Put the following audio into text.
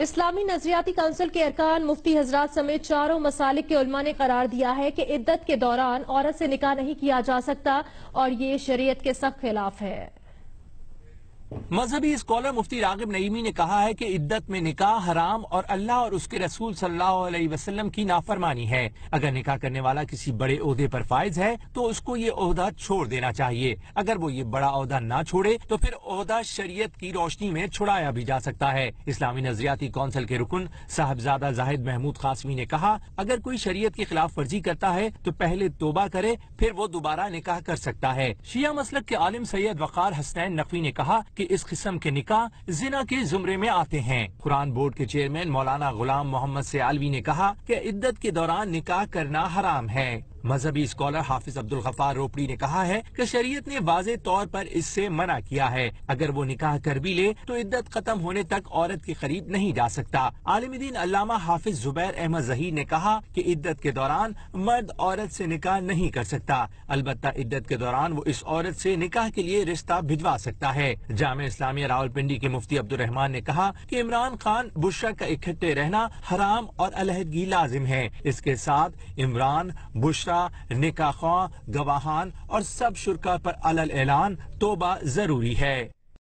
इस्लामी नजरियाती council के अरकान मुफ्ती हजरात समेत चारों मसालिक के उलमा ने करार दिया है कि इद्दत के दौरान औरत से निकाह नहीं किया जा सकता और ये शरीयत के सख्त खिलाफ है मजहबी स्कॉलर मुफ्ती रागिब नईमी ने कहा है कि इद्दत में निकाह हराम और अल्लाह और उसके रसूल सल्लल्लाहु अलैहि वसल्लम की नाफरमानी है अगर निकाह करने वाला किसी बड़े अहदे पर फायज है तो उसको ये अहदा छोड़ देना चाहिए अगर वो ये बड़ा अहदा ना छोड़े तो फिर अहदा शरीयत की रोशनी में छुड़ाया भी जा सकता है इस्लामी नजरियाती कौंसिल के रुकन साहबजादा जाहिद महमूद कासमी ने कहा अगर कोई शरीय की खिलाफ वर्जी करता है तो पहले तोबा करे फिर वो दोबारा निकाह कर सकता है शिया मसलक के आलिम सैयद वक़ार हसनैन नकवी ने कहा कि इस किस्म के निकाह जिना के जुमरे में आते हैं कुरान बोर्ड के चेयरमैन मौलाना गुलाम मोहम्मद से आलवी ने कहा कि इद्दत के दौरान निकाह करना हराम है मजहबी स्कॉलर हाफिज अब्दुल गफार रोपड़ी ने कहा है कि शरीयत ने वाजे तौर पर इससे मना किया है अगर वो निकाह कर भी ले तो इद्दत खत्म होने तक औरत के करीब नहीं जा सकता आलिम दिन अलामा हाफिज जुबैर अहमद जही ने कहा कि इद्दत के दौरान मर्द औरत से निकाह नहीं कर सकता अलबत् इद्दत के दौरान वो इस औरत से निकाह के लिए रिश्ता भिजवा सकता है जाम इस्लामिया रावलपिंडी के मुफ्ती अब्दुलरहमान ने कहा कि इमरान खान बुशरा का इकट्ठे रहना हराम और अलहदगी लाजिम है इसके साथ इमरान बुशरा निका निकाखा गवाहान और सब शुरा पर अलल ऐलान तोबा जरूरी है